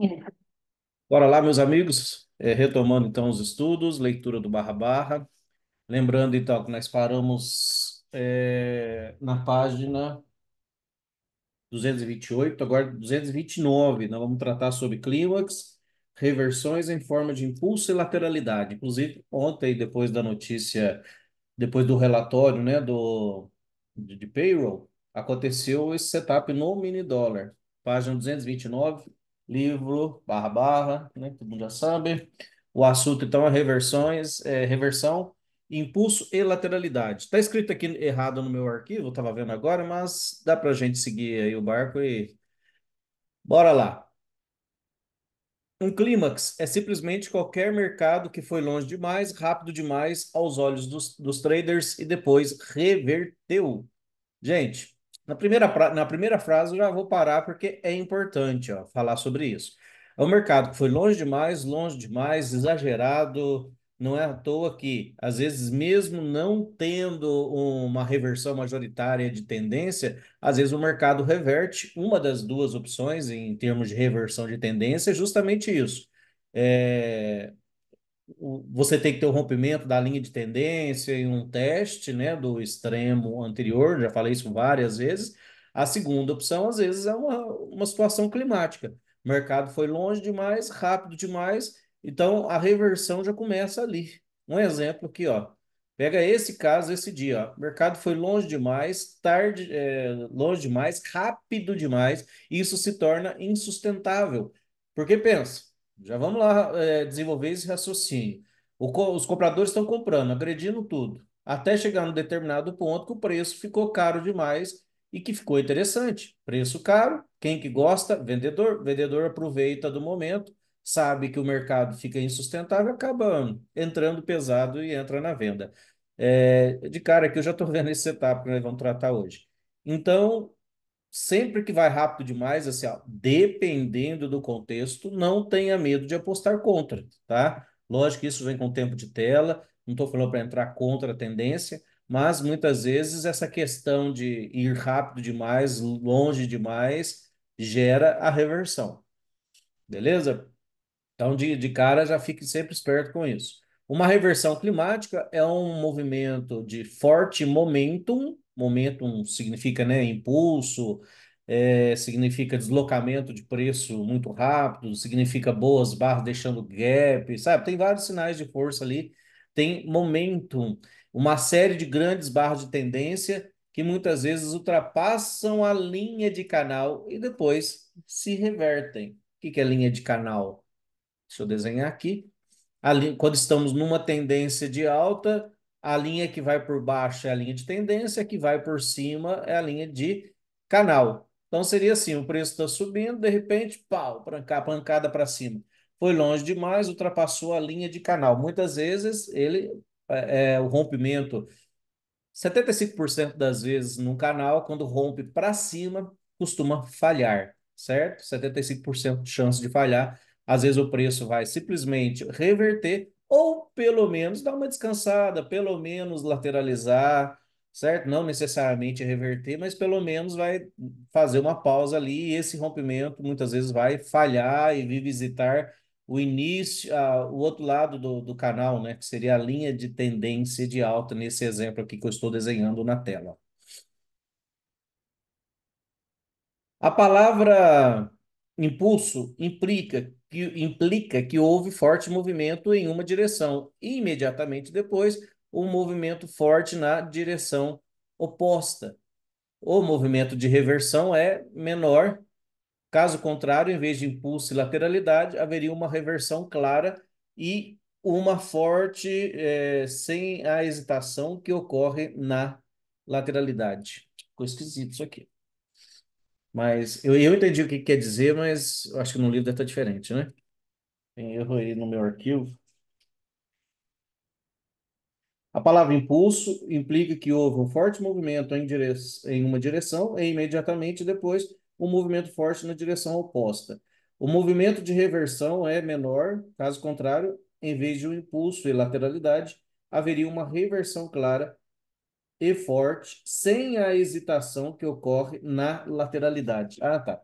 É. Bora lá, meus amigos. É, retomando então os estudos, leitura do Barra Barra. Lembrando então que nós paramos é, na página 228, agora 229. Nós vamos tratar sobre clímax, reversões em forma de impulso e lateralidade. Inclusive, ontem, depois da notícia, depois do relatório né, do, de, de payroll, aconteceu esse setup no mini dólar. Página 229 livro, barra, barra, né? Todo mundo já sabe. O assunto, então, é reversões, é, reversão, impulso e lateralidade. Está escrito aqui errado no meu arquivo, estava vendo agora, mas dá para a gente seguir aí o barco e... Bora lá. Um clímax é simplesmente qualquer mercado que foi longe demais, rápido demais aos olhos dos, dos traders e depois reverteu. Gente, na primeira, na primeira frase eu já vou parar porque é importante ó, falar sobre isso. É um mercado que foi longe demais, longe demais, exagerado. Não é à toa que, às vezes, mesmo não tendo uma reversão majoritária de tendência, às vezes o mercado reverte. Uma das duas opções em termos de reversão de tendência é justamente isso. É, você tem que ter o um rompimento da linha de tendência e um teste, né, do extremo anterior, já falei isso várias vezes. A segunda opção, às vezes, é uma, uma situação climática. O mercado foi longe demais, rápido demais, então a reversão já começa ali. Um exemplo aqui, ó. Pega esse caso, esse dia, ó. mercado foi longe demais, tarde, é, longe demais, rápido demais, e isso se torna insustentável. Porque pensa, já vamos lá é, desenvolver esse raciocínio. os compradores estão comprando, agredindo tudo, até chegar num determinado ponto que o preço ficou caro demais e que ficou interessante. Preço caro, quem que gosta? Vendedor. Vendedor aproveita do momento, sabe que o mercado fica insustentável, acabando entrando pesado e entra na venda. É, de cara que eu já estou vendo esse setup que nós vamos tratar hoje. Então, sempre que vai rápido demais, assim, ó, dependendo do contexto, não tenha medo de apostar contra, tá? Lógico que isso vem com tempo de tela, não estou falando para entrar contra a tendência, mas muitas vezes essa questão de ir rápido demais, longe demais, gera a reversão. Beleza? Então, de, de cara, já fique sempre esperto com isso. Uma reversão climática é um movimento de forte momentum momento significa, né, impulso, é, significa deslocamento de preço muito rápido, significa boas barras deixando gap, sabe? Tem vários sinais de força ali. Tem momentum, uma série de grandes barras de tendência que muitas vezes ultrapassam a linha de canal e depois se revertem. O que, que é linha de canal? Deixa eu desenhar aqui. ali quando estamos numa tendência de alta, a linha que vai por baixo é a linha de tendência, a que vai por cima é a linha de canal. Então seria assim, o preço está subindo, de repente, pau, pancada para cima. Foi longe demais, ultrapassou a linha de canal. Muitas vezes ele é, é o rompimento 75% das vezes num canal, quando rompe para cima, costuma falhar, certo? 75% de chance de falhar. Às vezes o preço vai simplesmente reverter ou pelo menos dar uma descansada, pelo menos lateralizar, certo? Não necessariamente reverter, mas pelo menos vai fazer uma pausa ali e esse rompimento muitas vezes vai falhar e vir visitar o início, a, o outro lado do, do canal, né? Que seria a linha de tendência de alta nesse exemplo aqui que eu estou desenhando na tela. A palavra impulso implica que implica que houve forte movimento em uma direção e imediatamente depois um movimento forte na direção oposta. O movimento de reversão é menor, caso contrário, em vez de impulso e lateralidade, haveria uma reversão clara e uma forte, é, sem a hesitação que ocorre na lateralidade. Ficou esquisito isso aqui. Mas eu, eu entendi o que quer dizer, mas eu acho que no livro deve estar tá diferente, né? Tem erro aí no meu arquivo. A palavra impulso implica que houve um forte movimento em, dire... em uma direção e imediatamente depois um movimento forte na direção oposta. O movimento de reversão é menor, caso contrário, em vez de um impulso e lateralidade, haveria uma reversão clara e forte, sem a hesitação que ocorre na lateralidade. Ah, tá.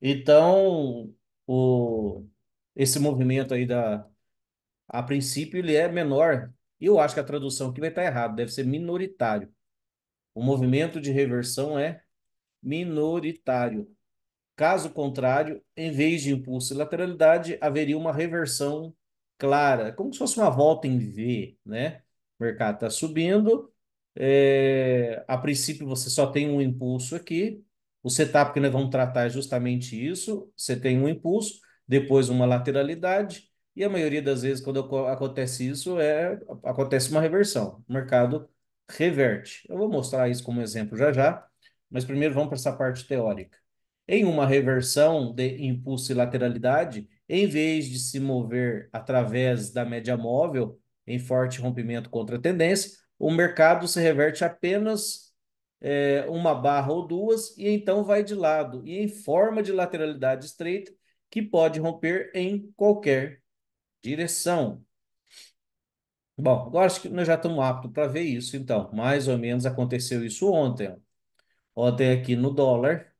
Então, o, esse movimento aí da. A princípio, ele é menor. Eu acho que a tradução aqui vai estar errada, deve ser minoritário. O movimento de reversão é minoritário. Caso contrário, em vez de impulso e lateralidade, haveria uma reversão clara, como se fosse uma volta em V, né? O mercado está subindo, é, a princípio, você só tem um impulso aqui. O setup que nós vamos tratar é justamente isso. Você tem um impulso, depois uma lateralidade, e a maioria das vezes, quando acontece isso, é acontece uma reversão. O mercado reverte. Eu vou mostrar isso como exemplo já já, mas primeiro vamos para essa parte teórica. Em uma reversão de impulso e lateralidade, em vez de se mover através da média móvel, em forte rompimento contra a tendência, o mercado se reverte apenas é, uma barra ou duas e então vai de lado e em forma de lateralidade estreita que pode romper em qualquer direção. Bom, agora acho que nós já estamos aptos para ver isso, então. Mais ou menos aconteceu isso ontem. Ontem aqui no dólar,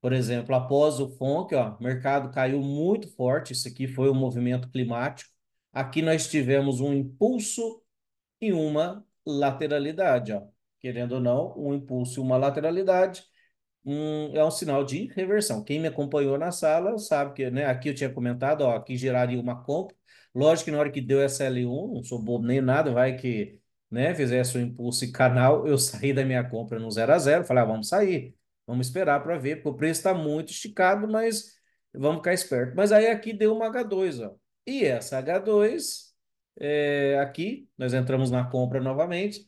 por exemplo, após o FONC, ó, o mercado caiu muito forte. Isso aqui foi um movimento climático. Aqui nós tivemos um impulso e uma lateralidade. Ó. Querendo ou não, um impulso e uma lateralidade um, é um sinal de reversão. Quem me acompanhou na sala sabe que né, aqui eu tinha comentado ó, que geraria uma compra. Lógico que na hora que deu SL1, não sou bobo nem nada, vai que né, fizesse o um impulso e canal, eu saí da minha compra no 0 a 0 falei, ah, vamos sair, vamos esperar para ver, porque o preço está muito esticado, mas vamos ficar esperto. Mas aí aqui deu uma H2, ó. E essa H2 é, aqui, nós entramos na compra novamente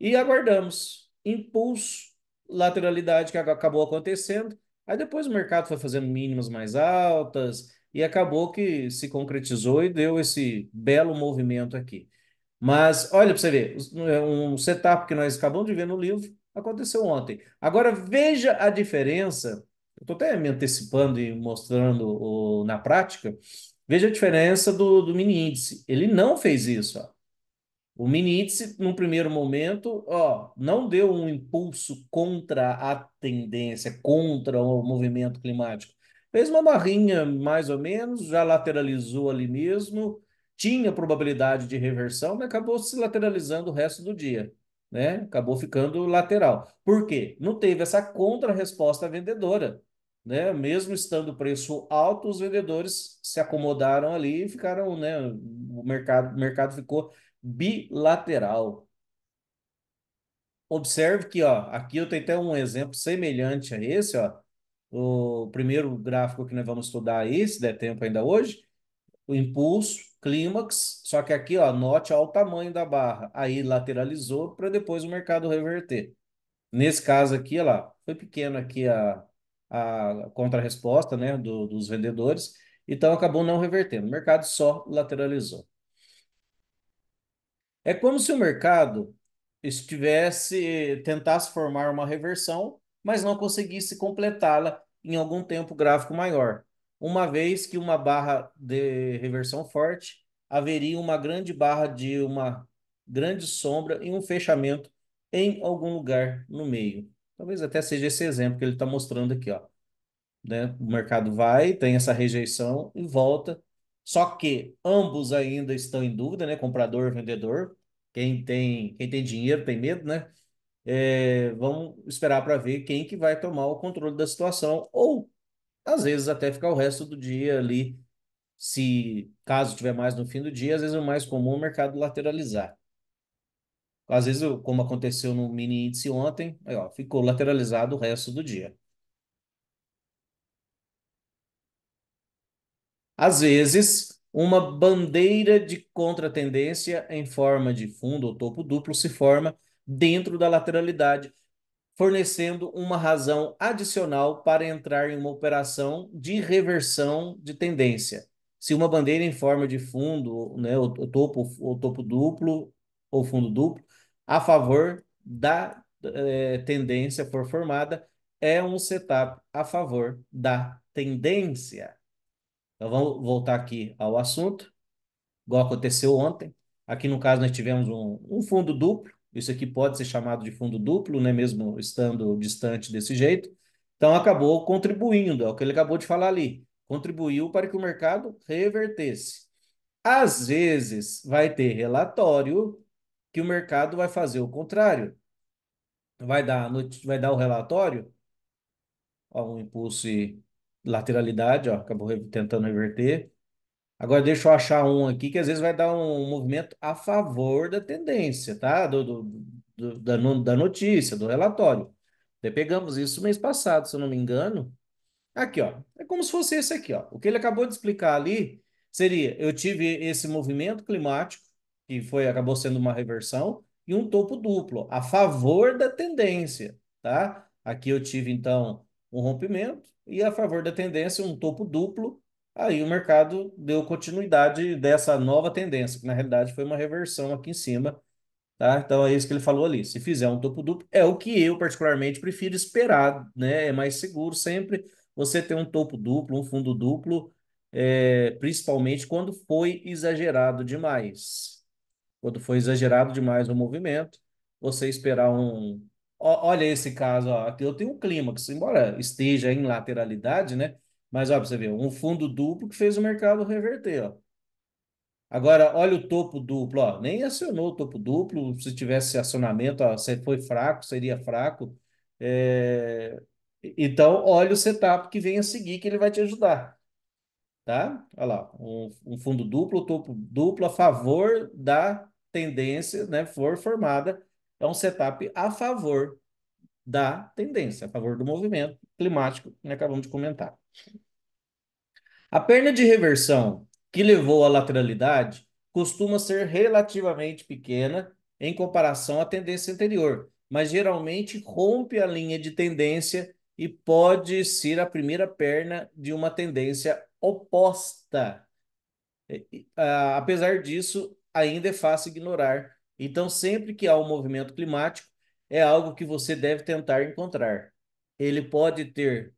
e aguardamos impulso, lateralidade que acabou acontecendo. Aí depois o mercado foi fazendo mínimas mais altas e acabou que se concretizou e deu esse belo movimento aqui. Mas olha para você ver, é, um setup que nós acabamos de ver no livro aconteceu ontem. Agora veja a diferença. Estou até me antecipando e mostrando o, na prática Veja a diferença do, do mini índice. Ele não fez isso. Ó. O mini índice, no primeiro momento, ó, não deu um impulso contra a tendência, contra o movimento climático. Fez uma barrinha, mais ou menos, já lateralizou ali mesmo, tinha probabilidade de reversão, mas acabou se lateralizando o resto do dia. Né? Acabou ficando lateral. Por quê? Não teve essa contra-resposta vendedora né? Mesmo estando o preço alto, os vendedores se acomodaram ali e ficaram, né? O mercado, o mercado ficou bilateral. Observe que, ó, aqui eu tenho até um exemplo semelhante a esse, ó. O primeiro gráfico que nós vamos estudar aí, se der tempo ainda hoje, o impulso, clímax, só que aqui, ó, note ó, o tamanho da barra. Aí lateralizou para depois o mercado reverter. Nesse caso aqui, ó lá, foi pequeno aqui a a contra-resposta né, do, dos vendedores, então acabou não revertendo. O mercado só lateralizou. É como se o mercado estivesse tentasse formar uma reversão, mas não conseguisse completá-la em algum tempo gráfico maior, uma vez que uma barra de reversão forte haveria uma grande barra de uma grande sombra e um fechamento em algum lugar no meio. Talvez até seja esse exemplo que ele está mostrando aqui, ó. Né? O mercado vai, tem essa rejeição e volta. Só que ambos ainda estão em dúvida, né? Comprador, vendedor. Quem tem, quem tem dinheiro tem medo, né? É, vamos esperar para ver quem que vai tomar o controle da situação ou às vezes até ficar o resto do dia ali, se caso tiver mais no fim do dia, às vezes o é mais comum o mercado lateralizar. Às vezes, como aconteceu no mini índice ontem, aí, ó, ficou lateralizado o resto do dia. Às vezes, uma bandeira de contratendência em forma de fundo ou topo duplo se forma dentro da lateralidade, fornecendo uma razão adicional para entrar em uma operação de reversão de tendência. Se uma bandeira em forma de fundo, né, o topo ou topo duplo ou fundo duplo, a favor da é, tendência for formada, é um setup a favor da tendência. Então vamos voltar aqui ao assunto, igual aconteceu ontem. Aqui no caso nós tivemos um, um fundo duplo, isso aqui pode ser chamado de fundo duplo, né? mesmo estando distante desse jeito. Então acabou contribuindo, é o que ele acabou de falar ali. Contribuiu para que o mercado revertesse. Às vezes vai ter relatório que o mercado vai fazer o contrário. Vai dar, vai dar o relatório, ó, um impulso e lateralidade, ó, acabou tentando reverter. Agora deixa eu achar um aqui que às vezes vai dar um movimento a favor da tendência, tá? Do, do, do da, da notícia, do relatório. Até pegamos isso mês passado, se eu não me engano. Aqui, ó. É como se fosse esse aqui, ó. O que ele acabou de explicar ali seria: eu tive esse movimento climático que foi acabou sendo uma reversão, e um topo duplo, a favor da tendência, tá? Aqui eu tive, então, um rompimento e a favor da tendência, um topo duplo, aí o mercado deu continuidade dessa nova tendência, que na realidade foi uma reversão aqui em cima, tá? Então é isso que ele falou ali, se fizer um topo duplo, é o que eu particularmente prefiro esperar, né? É mais seguro sempre você ter um topo duplo, um fundo duplo, é, principalmente quando foi exagerado demais quando foi exagerado demais o movimento, você esperar um. olha esse caso, ó, eu tenho um clímax, embora esteja em lateralidade, né? Mas ó, você vê, um fundo duplo que fez o mercado reverter, ó. Agora, olha o topo duplo, ó, nem acionou o topo duplo, se tivesse acionamento, ó, foi fraco, seria fraco. É... Então, olha o setup que vem a seguir, que ele vai te ajudar. Tá? Olha lá, um, um fundo duplo, topo duplo a favor da tendência né, for formada, é um setup a favor da tendência, a favor do movimento climático que acabamos de comentar. A perna de reversão que levou à lateralidade costuma ser relativamente pequena em comparação à tendência anterior, mas geralmente rompe a linha de tendência e pode ser a primeira perna de uma tendência oposta. Ah, apesar disso, ainda é fácil ignorar. Então, sempre que há um movimento climático, é algo que você deve tentar encontrar. Ele pode ter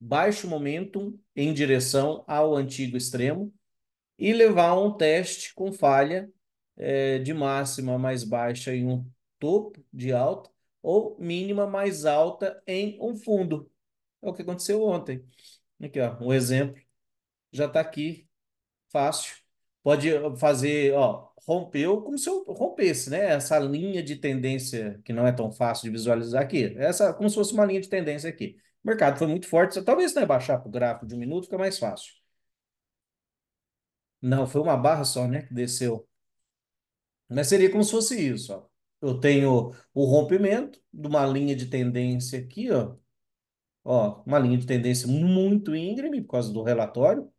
baixo momentum em direção ao antigo extremo e levar um teste com falha é, de máxima mais baixa em um topo de alta ou mínima mais alta em um fundo. É o que aconteceu ontem. Aqui, ó, um exemplo já está aqui, fácil pode eh, fazer, ó, rompeu como se eu rompesse, né? Essa linha de tendência que não é tão fácil de visualizar aqui. Essa como se fosse uma linha de tendência aqui. O mercado foi muito forte. Talvez não né, baixar para o gráfico de um minuto fica mais fácil. Não, foi uma barra só, né? Que desceu. Mas seria como se fosse isso. Ó. Eu tenho o rompimento de uma linha de tendência aqui, ó. Ó, uma linha de tendência muito íngreme por causa do relatório.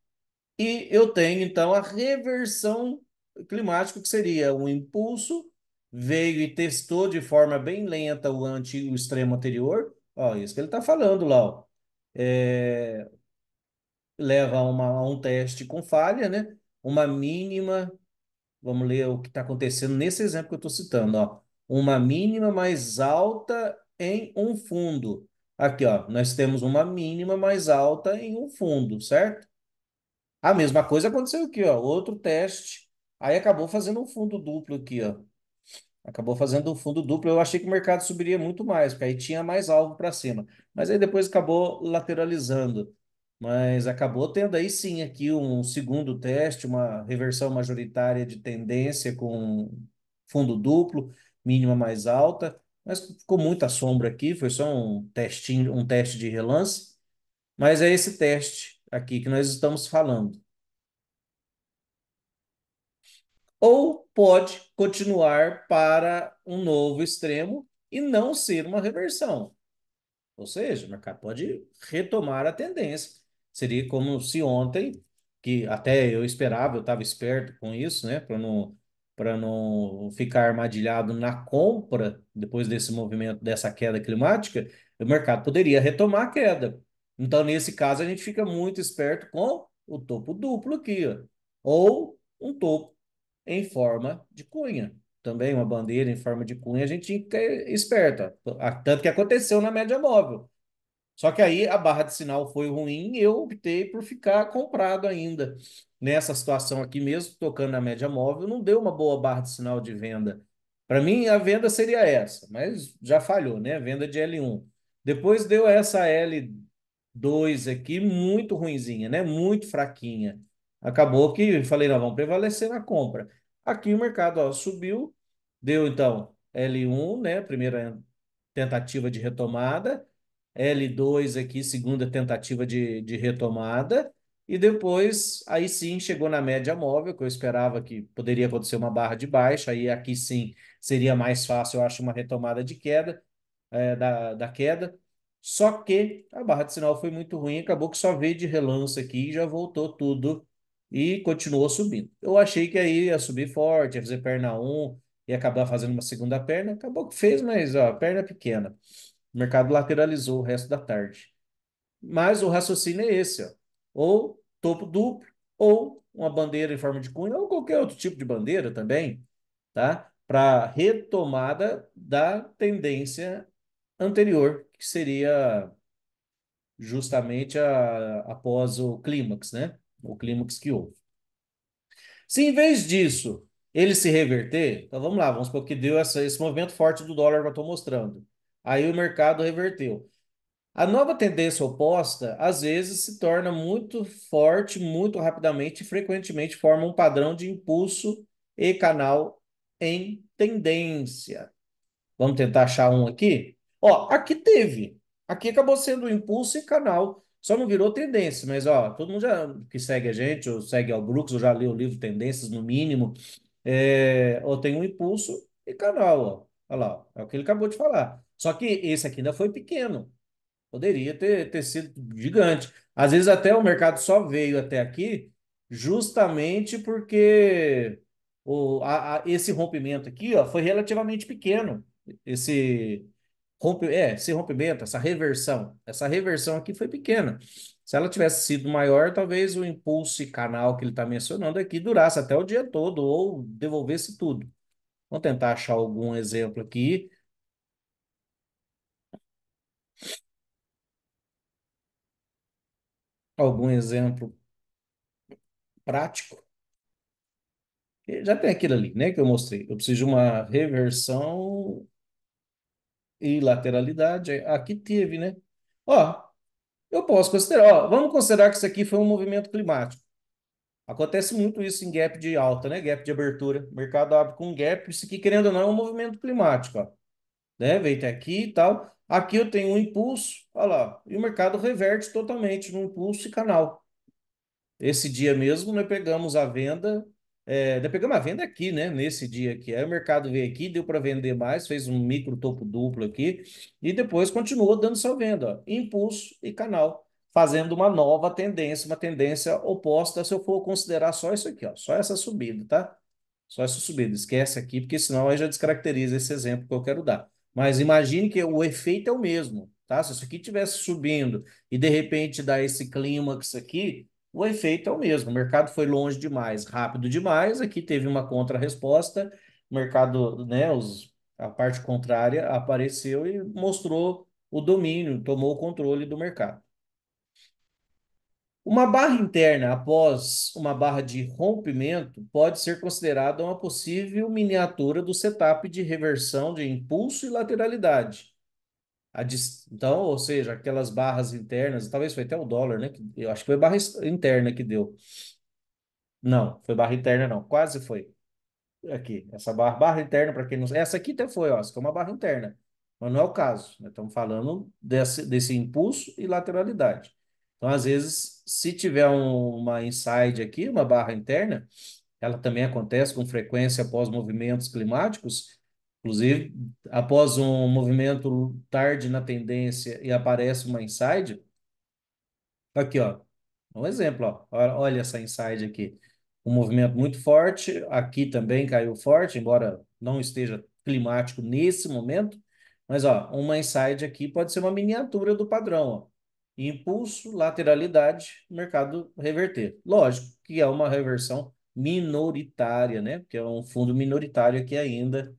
E eu tenho, então, a reversão climática, que seria um impulso, veio e testou de forma bem lenta o antigo extremo anterior. Ó, isso que ele está falando lá. Ó. É... Leva a, uma, a um teste com falha, né? Uma mínima. Vamos ler o que está acontecendo nesse exemplo que eu estou citando. Ó. Uma mínima mais alta em um fundo. Aqui, ó, nós temos uma mínima mais alta em um fundo, certo? A mesma coisa aconteceu aqui, ó. Outro teste. Aí acabou fazendo um fundo duplo aqui, ó. Acabou fazendo um fundo duplo. Eu achei que o mercado subiria muito mais, porque aí tinha mais alvo para cima. Mas aí depois acabou lateralizando. Mas acabou tendo aí sim aqui um segundo teste, uma reversão majoritária de tendência com fundo duplo, mínima mais alta. Mas ficou muita sombra aqui, foi só um testinho, um teste de relance. Mas é esse teste aqui que nós estamos falando. Ou pode continuar para um novo extremo e não ser uma reversão. Ou seja, o mercado pode retomar a tendência. Seria como se ontem, que até eu esperava, eu estava esperto com isso, né, para não para não ficar armadilhado na compra depois desse movimento dessa queda climática, o mercado poderia retomar a queda. Então, nesse caso, a gente fica muito esperto com o topo duplo aqui, ó, ou um topo em forma de cunha. Também uma bandeira em forma de cunha, a gente tinha que esperto. Ó. Tanto que aconteceu na média móvel. Só que aí a barra de sinal foi ruim e eu optei por ficar comprado ainda. Nessa situação aqui mesmo, tocando na média móvel, não deu uma boa barra de sinal de venda. Para mim, a venda seria essa, mas já falhou, né? Venda de L1. Depois deu essa L 2 aqui, muito ruinzinha, né? Muito fraquinha. Acabou que falei, não, vamos prevalecer na compra. Aqui o mercado ó, subiu, deu então L1, né? Primeira tentativa de retomada, L2 aqui, segunda tentativa de, de retomada, e depois aí sim chegou na média móvel, que eu esperava que poderia acontecer uma barra de baixa, aí aqui sim seria mais fácil, eu acho, uma retomada de queda, é, da, da queda. Só que a barra de sinal foi muito ruim, acabou que só veio de relance aqui e já voltou tudo e continuou subindo. Eu achei que aí ia subir forte, ia fazer perna 1 e acabar fazendo uma segunda perna. Acabou que fez, mas ó, perna é pequena. O mercado lateralizou o resto da tarde. Mas o raciocínio é esse, ó. Ou topo duplo, ou uma bandeira em forma de cunha, ou qualquer outro tipo de bandeira também, tá? Para retomada da tendência anterior que seria justamente a, após o clímax, né? O clímax que houve. Se em vez disso ele se reverter, então vamos lá, vamos supor que deu essa, esse movimento forte do dólar que eu estou mostrando. Aí o mercado reverteu. A nova tendência oposta, às vezes, se torna muito forte, muito rapidamente e frequentemente forma um padrão de impulso e canal em tendência. Vamos tentar achar um aqui? Ó, aqui teve. Aqui acabou sendo impulso e canal. Só não virou tendência, mas ó, todo mundo já que segue a gente, ou segue ao Brooks, ou já leu o livro Tendências, no mínimo, é, ou tem um impulso e canal, ó. Olha lá, ó, é o que ele acabou de falar. Só que esse aqui ainda foi pequeno. Poderia ter, ter sido gigante. Às vezes até o mercado só veio até aqui justamente porque o, a, a, esse rompimento aqui ó, foi relativamente pequeno. Esse, rompe, é, esse rompimento, essa reversão, essa reversão aqui foi pequena. Se ela tivesse sido maior, talvez o impulso canal que ele está mencionando aqui durasse até o dia todo ou devolvesse tudo. Vamos tentar achar algum exemplo aqui. Algum exemplo prático. Já tem aquilo ali, né, que eu mostrei. Eu preciso de uma reversão e lateralidade. Aqui teve, né? Ó, eu posso considerar, ó, vamos considerar que isso aqui foi um movimento climático. Acontece muito isso em gap de alta, né? Gap de abertura. O mercado abre com gap. Isso aqui, querendo ou não, é um movimento climático. Ó. Né? Veio até aqui e tal. Aqui eu tenho um impulso, olha lá, e o mercado reverte totalmente no impulso e canal. Esse dia mesmo, nós pegamos a venda é, ainda pegamos a venda aqui, né? Nesse dia aqui. Aí o mercado veio aqui, deu para vender mais, fez um micro topo duplo aqui e depois continuou dando sua venda. Ó. Impulso e canal, fazendo uma nova tendência, uma tendência oposta se eu for considerar só isso aqui, ó, só essa subida, tá? Só essa subida. Esquece aqui, porque senão aí já descaracteriza esse exemplo que eu quero dar. Mas imagine que o efeito é o mesmo, tá? Se isso aqui estivesse subindo e de repente dá esse clímax aqui, o efeito é o mesmo. O mercado foi longe demais, rápido demais. Aqui teve uma contra-resposta. O mercado, né, os, a parte contrária apareceu e mostrou o domínio, tomou o controle do mercado. Uma barra interna após uma barra de rompimento pode ser considerada uma possível miniatura do setup de reversão de impulso e lateralidade a então, ou seja, aquelas barras internas, talvez foi até o dólar, né? Eu acho que foi barra interna que deu. Não, foi barra interna não, quase foi. Aqui, essa barra, barra interna, para quem não essa aqui até foi, ó, essa aqui é uma barra interna, mas não é o caso. Né? Estamos falando desse, desse impulso e lateralidade. Então, às vezes, se tiver um, uma inside aqui, uma barra interna, ela também acontece com frequência após movimentos climáticos, Inclusive, após um movimento tarde na tendência e aparece uma inside, aqui, ó, um exemplo, ó, olha essa inside aqui. Um movimento muito forte, aqui também caiu forte, embora não esteja climático nesse momento, mas ó, uma inside aqui pode ser uma miniatura do padrão, ó. Impulso, lateralidade, mercado reverter. Lógico que é uma reversão minoritária, né? Porque é um fundo minoritário aqui ainda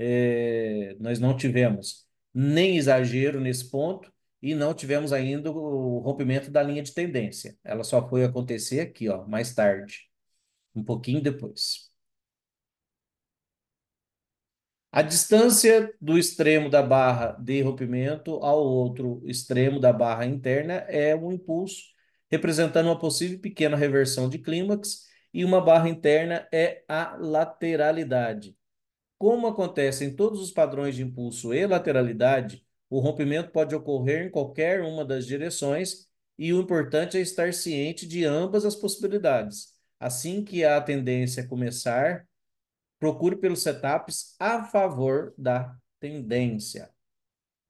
é, nós não tivemos nem exagero nesse ponto e não tivemos ainda o rompimento da linha de tendência. Ela só foi acontecer aqui, ó, mais tarde, um pouquinho depois. A distância do extremo da barra de rompimento ao outro extremo da barra interna é um impulso, representando uma possível pequena reversão de clímax, e uma barra interna é a lateralidade como acontece em todos os padrões de impulso e lateralidade, o rompimento pode ocorrer em qualquer uma das direções e o importante é estar ciente de ambas as possibilidades. Assim que a tendência começar, procure pelos setups a favor da tendência.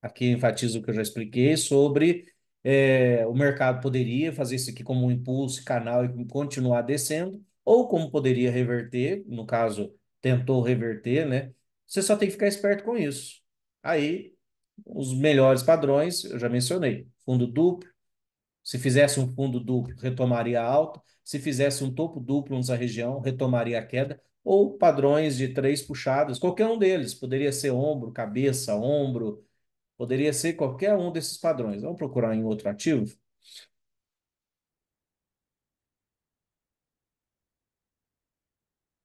Aqui enfatizo o que eu já expliquei sobre é, o mercado poderia fazer isso aqui como um impulso, canal e continuar descendo, ou como poderia reverter, no caso, tentou reverter, né? Você só tem que ficar esperto com isso. Aí, os melhores padrões, eu já mencionei, fundo duplo, se fizesse um fundo duplo, retomaria alta, se fizesse um topo duplo nessa região, retomaria a queda, ou padrões de três puxadas, qualquer um deles, poderia ser ombro, cabeça, ombro, poderia ser qualquer um desses padrões. Vamos procurar em outro ativo?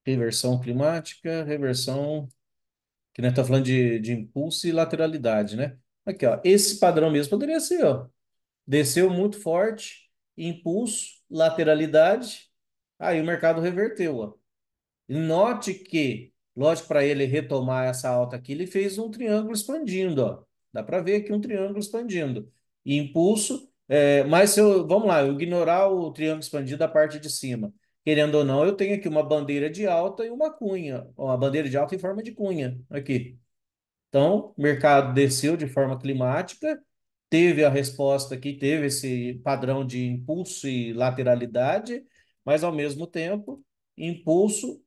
Reversão climática, reversão, que nós estamos falando de, de impulso e lateralidade, né? Aqui, ó, esse padrão mesmo poderia ser, ó. Desceu muito forte, impulso, lateralidade, aí o mercado reverteu, ó. Note que, lógico, para ele retomar essa alta aqui, ele fez um triângulo expandindo, ó. Dá para ver aqui um triângulo expandindo. impulso, é, mas se eu, vamos lá, eu ignorar o triângulo expandido da parte de cima. Querendo ou não, eu tenho aqui uma bandeira de alta e uma cunha, uma a bandeira de alta em forma de cunha, aqui. Então, o mercado desceu de forma climática, teve a resposta aqui, teve esse padrão de impulso e lateralidade, mas ao mesmo tempo, impulso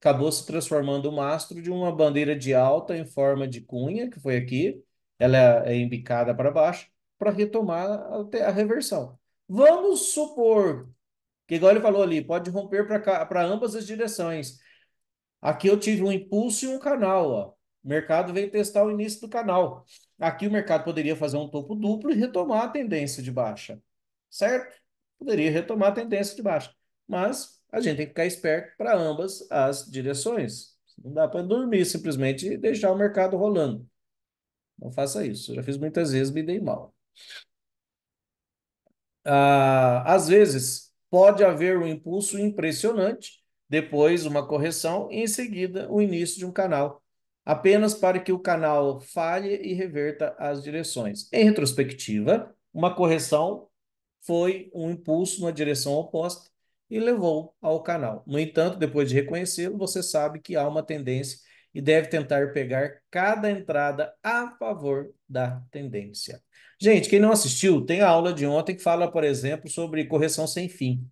acabou se transformando o mastro de uma bandeira de alta em forma de cunha, que foi aqui, ela é embicada para baixo, para retomar até a reversão. Vamos supor que igual ele falou ali, pode romper para ambas as direções. Aqui eu tive um impulso e um canal, ó. O mercado veio testar o início do canal. Aqui o mercado poderia fazer um topo duplo e retomar a tendência de baixa, certo? Poderia retomar a tendência de baixa. Mas a gente tem que ficar esperto para ambas as direções. Não dá para dormir simplesmente e deixar o mercado rolando. Não faça isso. Eu já fiz muitas vezes, me dei mal. Ah, às vezes, pode haver um impulso impressionante, depois uma correção e em seguida o início de um canal, apenas para que o canal falhe e reverta as direções. Em retrospectiva, uma correção foi um impulso na direção oposta e levou ao canal. No entanto, depois de reconhecê-lo, você sabe que há uma tendência e deve tentar pegar cada entrada a favor da tendência. Gente, quem não assistiu, tem a aula de ontem que fala, por exemplo, sobre correção sem fim.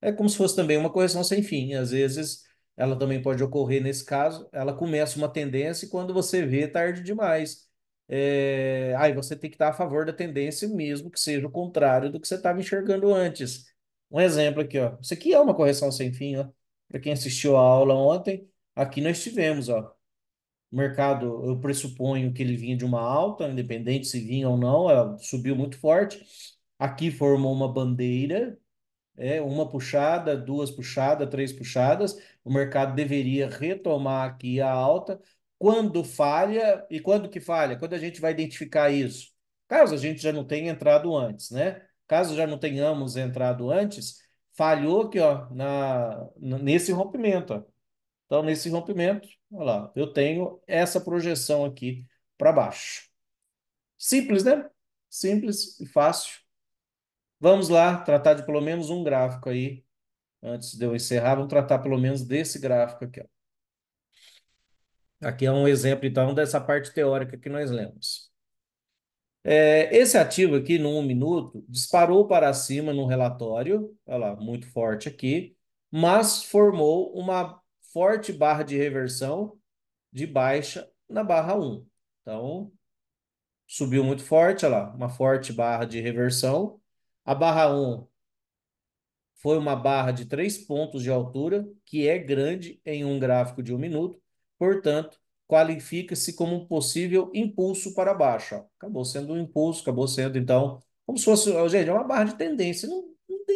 É como se fosse também uma correção sem fim. Às vezes, ela também pode ocorrer nesse caso, ela começa uma tendência e quando você vê, é tarde demais. É... Aí você tem que estar a favor da tendência, mesmo que seja o contrário do que você estava enxergando antes. Um exemplo aqui, ó. Isso aqui é uma correção sem fim, ó. Para quem assistiu a aula ontem, aqui nós tivemos, ó. O mercado, eu pressuponho que ele vinha de uma alta, independente se vinha ou não, ela subiu muito forte. Aqui formou uma bandeira, é, uma puxada, duas puxadas, três puxadas. O mercado deveria retomar aqui a alta. Quando falha, e quando que falha? Quando a gente vai identificar isso? Caso a gente já não tenha entrado antes, né? Caso já não tenhamos entrado antes, falhou aqui, ó, na, nesse rompimento, ó. Então, nesse rompimento, olha lá, eu tenho essa projeção aqui para baixo. Simples, né? Simples e fácil. Vamos lá tratar de pelo menos um gráfico aí. Antes de eu encerrar, vamos tratar pelo menos desse gráfico aqui. Ó. Aqui é um exemplo, então, dessa parte teórica que nós lemos. É, esse ativo aqui, num um minuto, disparou para cima no relatório, olha lá, muito forte aqui, mas formou uma forte barra de reversão de baixa na barra 1. Então, subiu muito forte, olha lá, uma forte barra de reversão. A barra 1 foi uma barra de 3 pontos de altura, que é grande em um gráfico de 1 um minuto, portanto, qualifica-se como um possível impulso para baixo. Ó. Acabou sendo um impulso, acabou sendo, então, como se fosse, gente, é uma barra de tendência, não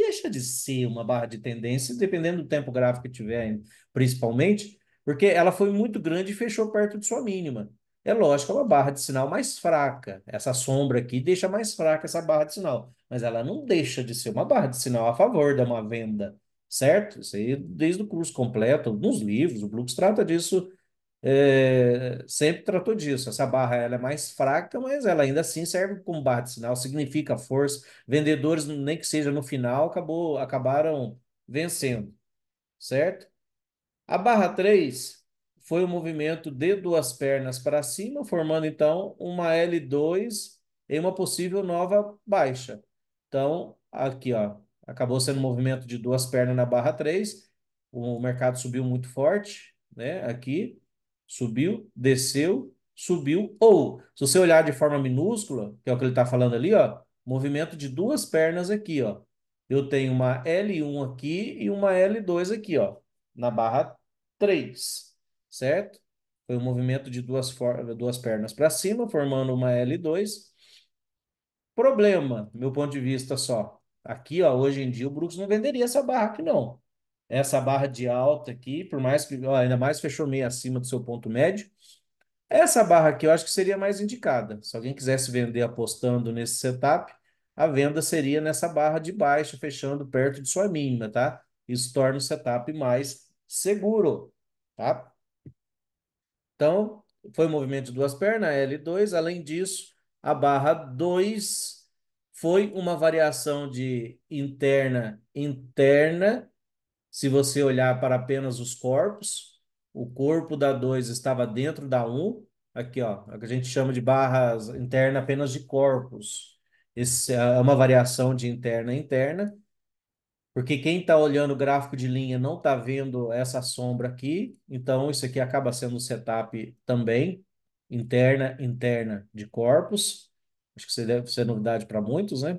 deixa de ser uma barra de tendência, dependendo do tempo gráfico que tiver, principalmente, porque ela foi muito grande e fechou perto de sua mínima. É lógico, é uma barra de sinal mais fraca. Essa sombra aqui deixa mais fraca essa barra de sinal, mas ela não deixa de ser uma barra de sinal a favor de uma venda, certo? Isso aí é desde o curso completo, alguns livros, o Blux trata disso é, sempre tratou disso. Essa barra ela é mais fraca, mas ela ainda assim serve como barra sinal, significa força. Vendedores, nem que seja no final, acabou, acabaram vencendo, certo? A barra 3 foi o um movimento de duas pernas para cima, formando então uma L2 em uma possível nova baixa. Então, aqui, ó, acabou sendo um movimento de duas pernas na barra 3. O mercado subiu muito forte, né? Aqui subiu, desceu, subiu, ou, se você olhar de forma minúscula, que é o que ele está falando ali, ó, movimento de duas pernas aqui, ó. Eu tenho uma L1 aqui e uma L2 aqui, ó, na barra 3, certo? Foi um movimento de duas, duas pernas para cima, formando uma L2. Problema, meu ponto de vista só. Aqui, ó, hoje em dia, o Brooks não venderia essa barra aqui, não essa barra de alta aqui, por mais que ó, ainda mais fechou meio acima do seu ponto médio. Essa barra aqui eu acho que seria mais indicada. Se alguém quisesse vender apostando nesse setup, a venda seria nessa barra de baixo, fechando perto de sua mínima, tá? Isso torna o setup mais seguro, tá? Então, foi o movimento de duas pernas, L2. Além disso, a barra 2 foi uma variação de interna, interna, se você olhar para apenas os corpos, o corpo da 2 estava dentro da 1, um, aqui ó, é a gente chama de barra interna apenas de corpos. Esse é uma variação de interna a interna, porque quem está olhando o gráfico de linha não está vendo essa sombra aqui, então isso aqui acaba sendo um setup também, interna, interna de corpos. Acho que isso deve ser novidade para muitos, né?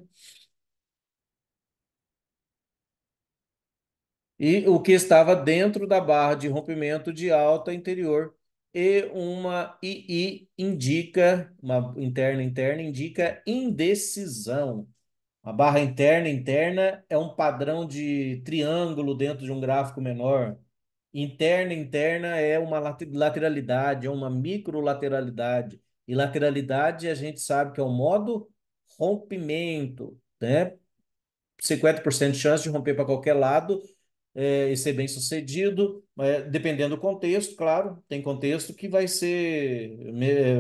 e o que estava dentro da barra de rompimento de alta interior e uma II indica, uma interna interna indica indecisão. A barra interna interna é um padrão de triângulo dentro de um gráfico menor. Interna interna é uma lateralidade, é uma microlateralidade. E lateralidade a gente sabe que é o modo rompimento, né? 50% de chance de romper para qualquer lado, é, e ser bem sucedido, é, dependendo do contexto, claro, tem contexto que vai ser,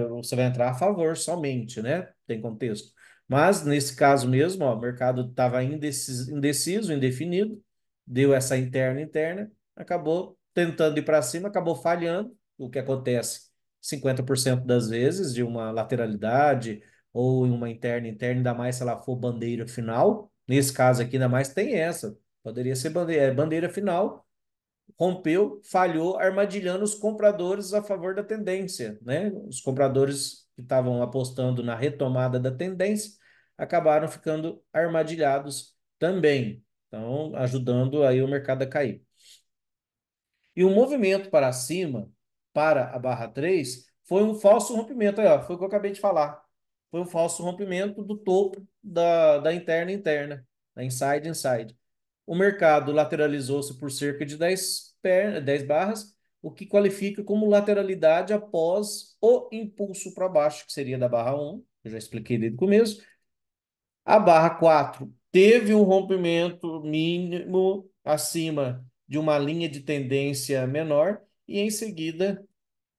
você vai entrar a favor somente, né? Tem contexto. Mas nesse caso mesmo, ó, o mercado estava indeciso, indeciso, indefinido, deu essa interna interna, acabou tentando ir para cima, acabou falhando, o que acontece 50% das vezes de uma lateralidade ou em uma interna interna, ainda mais se ela for bandeira final. Nesse caso aqui, ainda mais tem essa. Poderia ser bandeira, é, bandeira final, rompeu, falhou, armadilhando os compradores a favor da tendência, né? Os compradores que estavam apostando na retomada da tendência acabaram ficando armadilhados também, então ajudando aí o mercado a cair. E o movimento para cima, para a barra 3, foi um falso rompimento, aí, ó, foi o que eu acabei de falar. Foi um falso rompimento do topo da, da interna interna, da inside inside o mercado lateralizou-se por cerca de 10, perna, 10 barras, o que qualifica como lateralidade após o impulso para baixo, que seria da barra 1, eu já expliquei desde o começo. A barra 4 teve um rompimento mínimo acima de uma linha de tendência menor e em seguida,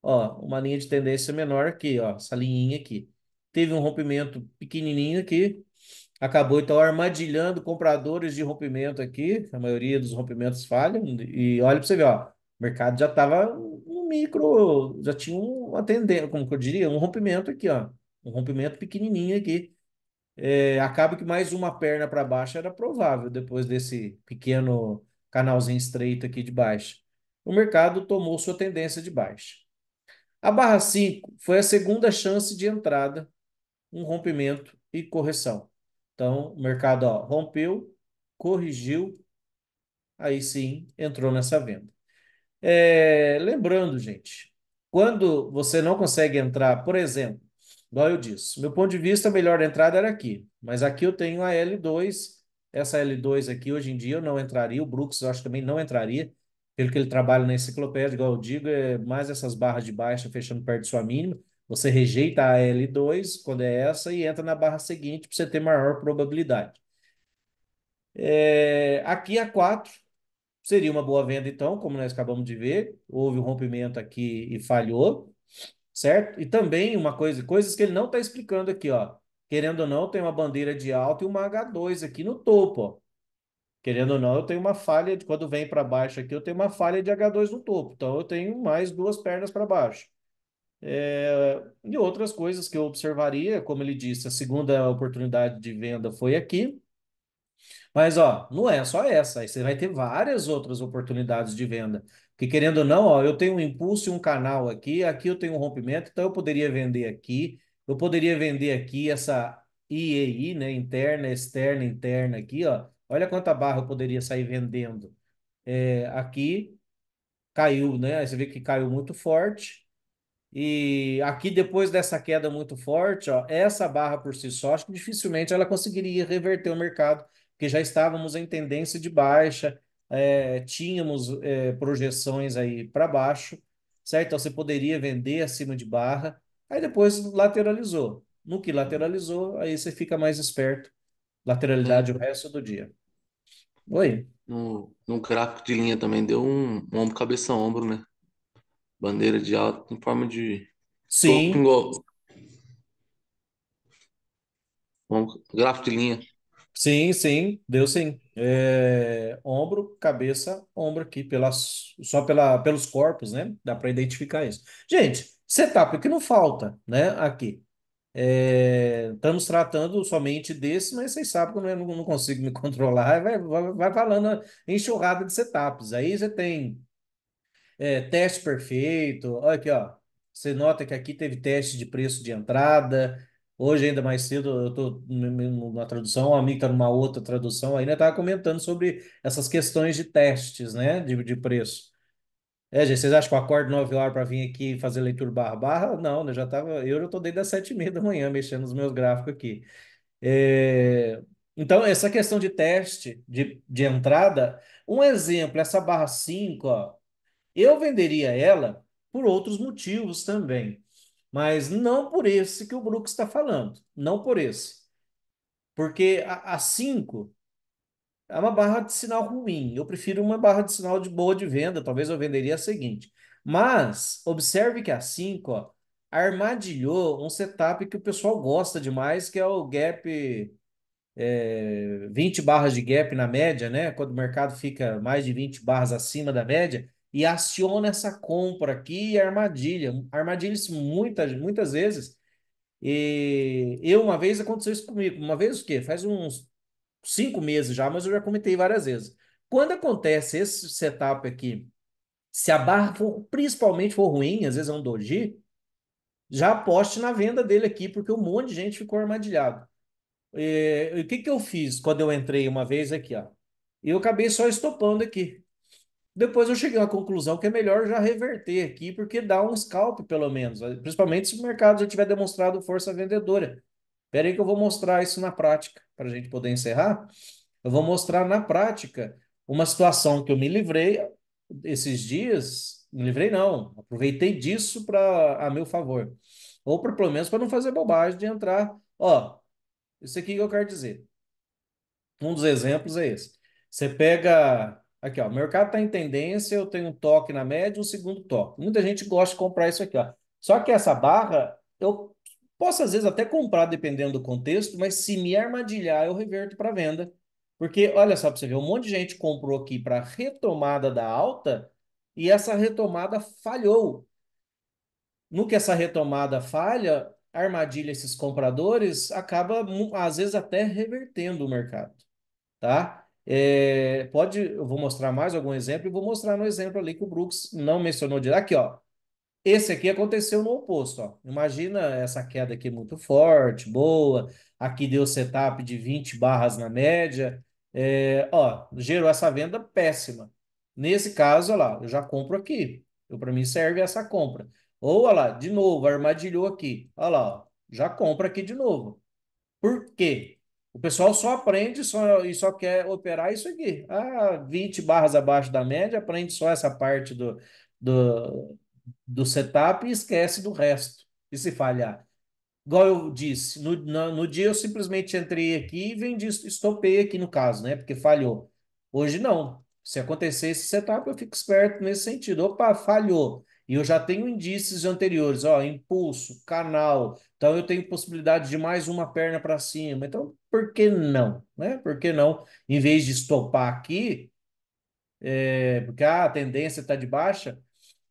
ó, uma linha de tendência menor aqui, ó, essa linha aqui. Teve um rompimento pequenininho aqui acabou então armadilhando compradores de rompimento aqui. A maioria dos rompimentos falham. E olha para você ver, ó, o mercado já estava um micro, já tinha um atendendo, como eu diria, um rompimento aqui, ó, um rompimento pequenininho aqui. É, acaba que mais uma perna para baixo era provável depois desse pequeno canalzinho estreito aqui de baixo. O mercado tomou sua tendência de baixa. A barra 5 foi a segunda chance de entrada, um rompimento e correção. Então, o mercado ó, rompeu, corrigiu, aí sim entrou nessa venda. É, lembrando, gente, quando você não consegue entrar, por exemplo, igual eu disse, meu ponto de vista, a melhor entrada era aqui, mas aqui eu tenho a L2, essa L2 aqui, hoje em dia eu não entraria, o Brooks eu acho também não entraria, pelo que ele trabalha na enciclopédia, igual eu digo, é mais essas barras de baixa fechando perto de sua mínima, você rejeita a L2 quando é essa e entra na barra seguinte para você ter maior probabilidade. É, aqui a 4 seria uma boa venda, então, como nós acabamos de ver. Houve um rompimento aqui e falhou, certo? E também uma coisa, coisas que ele não está explicando aqui, ó. Querendo ou não, tem uma bandeira de alta e uma H2 aqui no topo, ó. Querendo ou não, eu tenho uma falha, de, quando vem para baixo aqui, eu tenho uma falha de H2 no topo. Então, eu tenho mais duas pernas para baixo. É, e outras coisas que eu observaria, como ele disse, a segunda oportunidade de venda foi aqui. Mas ó, não é só essa, aí você vai ter várias outras oportunidades de venda. Porque querendo ou não, ó, eu tenho um impulso e um canal aqui, aqui eu tenho um rompimento, então eu poderia vender aqui, eu poderia vender aqui essa IEI, né, interna, externa, interna aqui, ó. Olha quanta barra eu poderia sair vendendo. É, aqui caiu, né? Aí você vê que caiu muito forte e aqui, depois dessa queda muito forte, ó, essa barra por si só, acho que dificilmente ela conseguiria reverter o mercado, porque já estávamos em tendência de baixa, é, tínhamos é, projeções aí para baixo, certo? Então, você poderia vender acima de barra, aí depois lateralizou. No que lateralizou, aí você fica mais esperto. Lateralidade o resto do dia. Oi. No, no gráfico de linha também deu um, um ombro, cabeça, ombro, né? Bandeira de alta em forma de. Sim. um gráfico de linha. Sim, sim, deu sim. É, ombro, cabeça, ombro aqui, pelas, só pela, pelos corpos, né? Dá para identificar isso. Gente, setup, o que não falta, né? Aqui. É, estamos tratando somente desse, mas vocês sabem que é, eu não, não consigo me controlar. Vai, vai, vai falando enxurrada de setups. Aí você tem é, teste perfeito. Olha aqui, ó. Você nota que aqui teve teste de preço de entrada. Hoje, ainda mais cedo, eu estou numa tradução, um amigo está numa outra tradução, ainda estava comentando sobre essas questões de testes, né? De, de preço. É, gente, vocês acham que eu acordo 9 horas para vir aqui fazer leitura barra barra? Não, né? Já estava, eu já estou desde as 7 e meia da manhã mexendo nos meus gráficos aqui. É, então, essa questão de teste de, de entrada, um exemplo, essa barra 5, ó, eu venderia ela por outros motivos também, mas não por esse que o Brooks está falando, não por esse. Porque a 5 é uma barra de sinal ruim, eu prefiro uma barra de sinal de boa de venda, talvez eu venderia a seguinte. Mas observe que a 5 armadilhou um setup que o pessoal gosta demais, que é o gap é, 20 barras de gap na média, né? Quando o mercado fica mais de 20 barras acima da média, e aciona essa compra aqui e armadilha. Armadilhas muitas, muitas vezes. E eu, uma vez, aconteceu isso comigo. Uma vez o quê? Faz uns cinco meses já, mas eu já comentei várias vezes. Quando acontece esse setup aqui, se a barra for, principalmente for ruim, às vezes é um doji, já aposte na venda dele aqui, porque um monte de gente ficou armadilhado. E, o que, que eu fiz quando eu entrei uma vez aqui? Ó? Eu acabei só estopando aqui. Depois eu cheguei à conclusão que é melhor já reverter aqui, porque dá um scalp, pelo menos. Principalmente se o mercado já tiver demonstrado força vendedora. Espera aí que eu vou mostrar isso na prática, para a gente poder encerrar. Eu vou mostrar na prática uma situação que eu me livrei esses dias. Me livrei, não. Aproveitei disso para a meu favor. Ou pra, pelo menos para não fazer bobagem de entrar. Ó, isso aqui que eu quero dizer. Um dos exemplos é esse. Você pega Aqui, ó, o mercado está em tendência, eu tenho um toque na média, um segundo toque. Muita gente gosta de comprar isso aqui, ó. Só que essa barra, eu posso às vezes até comprar dependendo do contexto, mas se me armadilhar, eu reverto para venda. Porque olha só para você ver, um monte de gente comprou aqui para retomada da alta e essa retomada falhou. No que essa retomada falha, armadilha esses compradores acaba às vezes até revertendo o mercado, tá? É, pode, eu vou mostrar mais algum exemplo e vou mostrar no exemplo ali que o Brooks não mencionou direito. Aqui, ó. Esse aqui aconteceu no oposto, ó. Imagina essa queda aqui muito forte, boa. Aqui deu setup de 20 barras na média. É, ó, gerou essa venda péssima. Nesse caso, ó lá, eu já compro aqui. Para mim serve essa compra. Ou, ó lá, de novo, armadilhou aqui. Ó lá, ó, já compra aqui de novo. Por quê? O pessoal só aprende só, e só quer operar isso aqui. Ah, 20 barras abaixo da média, aprende só essa parte do, do, do setup e esquece do resto. E se falhar? Igual eu disse, no, no, no dia eu simplesmente entrei aqui e vendi, estopei aqui no caso, né? Porque falhou. Hoje não. Se acontecer esse setup, eu fico esperto nesse sentido. Opa, falhou. E eu já tenho indícios anteriores, ó, impulso, canal. Então eu tenho possibilidade de mais uma perna para cima. Então, por que não? Né? Por que não? Em vez de estopar aqui, é, porque ah, a tendência está de baixa,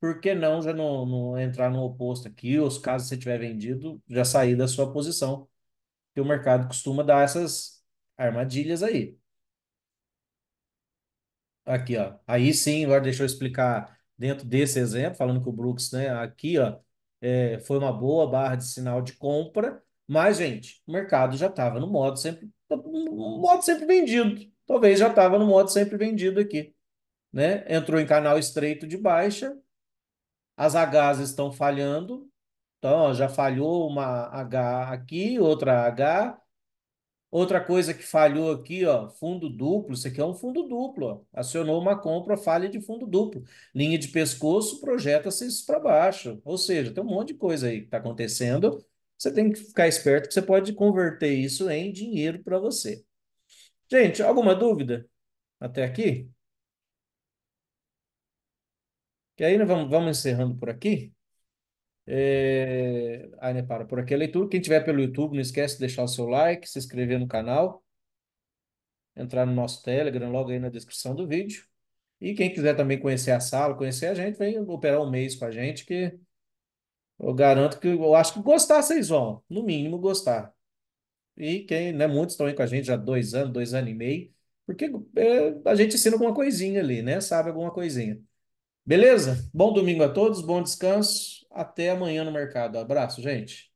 por que não já não, não entrar no oposto aqui? Ou caso você tiver vendido, já sair da sua posição. Que o mercado costuma dar essas armadilhas aí. Aqui, ó. Aí sim, agora deixa eu explicar dentro desse exemplo, falando que o Brooks, né, aqui, ó, é, foi uma boa barra de sinal de compra, mas, gente, o mercado já estava no modo sempre, modo sempre vendido. Talvez já estava no modo sempre vendido aqui. Né? Entrou em canal estreito de baixa, as Hs estão falhando, então ó, já falhou uma H aqui, outra H, Outra coisa que falhou aqui, ó, fundo duplo, isso aqui é um fundo duplo, ó. acionou uma compra, falha de fundo duplo. Linha de pescoço, projeta-se isso para baixo. Ou seja, tem um monte de coisa aí que está acontecendo. Você tem que ficar esperto, que você pode converter isso em dinheiro para você. Gente, alguma dúvida até aqui? E aí, nós vamos, vamos encerrando por aqui. É... Ai, né, para por aqui a leitura. Quem tiver pelo YouTube, não esquece de deixar o seu like, se inscrever no canal, entrar no nosso Telegram logo aí na descrição do vídeo. E quem quiser também conhecer a sala, conhecer a gente, vem operar um mês com a gente, que eu garanto que eu acho que gostar vocês vão, no mínimo gostar. E quem, né, muitos estão aí com a gente já dois anos, dois anos e meio, porque é, a gente ensina alguma coisinha ali, né? Sabe alguma coisinha. Beleza? Bom domingo a todos, bom descanso. Até amanhã no mercado. Abraço, gente.